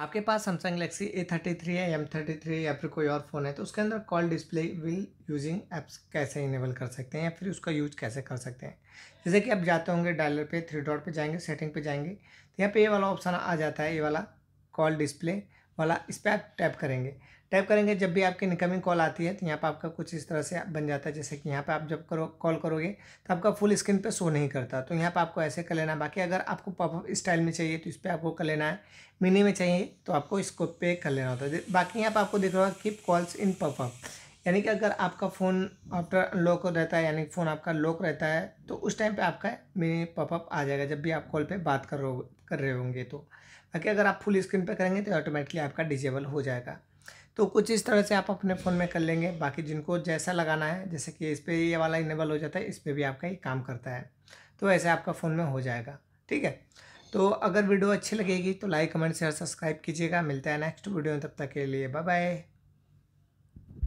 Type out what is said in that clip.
आपके पास Samsung Galaxy A thirty three है एम थर्टी थ्री या फिर कोई और फ़ोन है तो उसके अंदर call display will using apps कैसे इनेबल कर सकते हैं या फिर उसका यूज कैसे कर सकते हैं जैसे कि आप जाते होंगे डायलर पे थ्री डॉट पे जाएंगे सेटिंग पे जाएंगे तो यहाँ पे ये वाला ऑप्शन आ जाता है ये वाला कॉल डिस्प्ले वाला इस पर आप टैप करेंगे टैप करेंगे जब भी आपकी इनकमिंग कॉल आती है तो यहाँ पर आपका कुछ इस तरह से बन जाता है जैसे कि यहाँ पर आप जब करो कॉल करोगे तो आपका फुल स्क्रीन पे शो नहीं करता तो यहाँ पर आपको ऐसे कर लेना बाकी अगर आपको पॉपअप स्टाइल में चाहिए तो इस पर आपको कर लेना है मिनी में चाहिए तो आपको इसको पे कर लेना होता है बाकी यहाँ पर आपको दिख रहा होगा कीप कॉल्स इन पॉपअप यानी कि अगर आपका फ़ोन आफ्टर लॉक रहता है यानी फ़ोन आपका लॉक रहता है तो उस टाइम पे आपका मिनी पॉपअप आ जाएगा जब भी आप कॉल पे बात कर रहे कर रहे होंगे तो बाकी अगर आप फुल स्क्रीन पे करेंगे तो ऑटोमेटिकली आपका डिजेबल हो जाएगा तो कुछ इस तरह से आप अपने फ़ोन में कर लेंगे बाकी जिनको जैसा लगाना है जैसे कि इस पर ये वाला इनेबल हो जाता है इस पर भी आपका ये काम करता है तो ऐसे आपका फ़ोन में हो जाएगा ठीक है तो अगर वीडियो अच्छी लगेगी तो लाइक कमेंट शेयर सब्सक्राइब कीजिएगा मिलता है नेक्स्ट वीडियो में तब तक के लिए बाय बाय